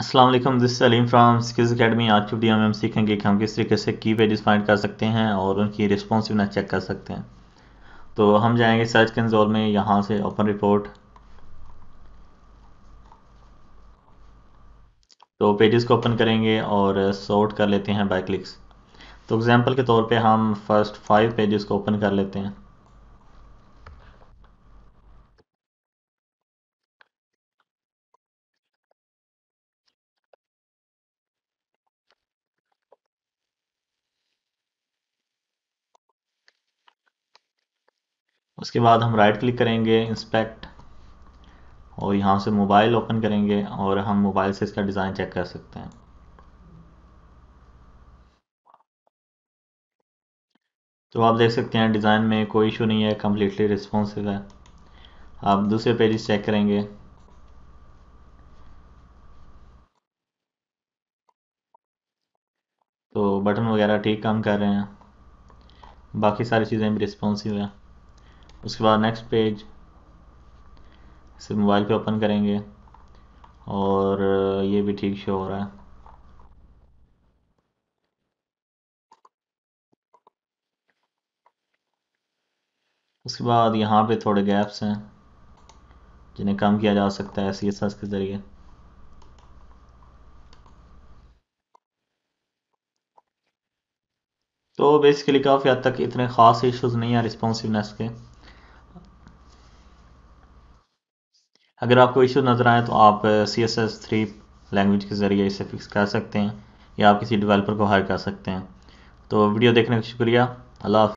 Aslam this Salim from skills academy आज की video में हम सीखेंगे कि हम किस तरीके से की पेजेस फाइंड कर सकते हैं और उनकी रिस्पॉन्सिवनेस चेक कर सकते हैं तो हम जाएंगे सर्च कंजोल में यहाँ से ओपन रिपोर्ट तो पेजेस को ओपन करेंगे और सॉर्ट कर लेते हैं बाय क्लिक्स तो एग्जांपल के तौर पे हम फर्स्ट फाइव पेजेस को ओपन कर लेते हैं उसके बाद हम राइट क्लिक करेंगे इंस्पेक्ट और यहाँ से मोबाइल ओपन करेंगे और हम मोबाइल से इसका डिज़ाइन चेक कर सकते हैं तो आप देख सकते हैं डिज़ाइन में कोई इशू नहीं है कम्प्लीटली रिस्पॉन्सिव है आप दूसरे पेजेस चेक करेंगे तो बटन वगैरह ठीक काम कर रहे हैं बाकी सारी चीज़ें भी रिस्पॉन्सिव है उसके बाद नेक्स्ट पेज इसे मोबाइल पे ओपन करेंगे और ये भी ठीक शो हो रहा है उसके बाद यहाँ पे थोड़े गैप्स हैं जिन्हें कम किया जा सकता है सी एस के ज़रिए तो बेसिकली काफ़ी हद तक इतने ख़ास इश्यूज नहीं है रिस्पॉन्सिवनेस के अगर आपको इशू नज़र आए तो आप C S S three language के ज़रिए इसे फिक्स कर सकते हैं या आप किसी डिवेलपर को हायर कर सकते हैं तो वीडियो देखने का शुक्रिया अल्लाह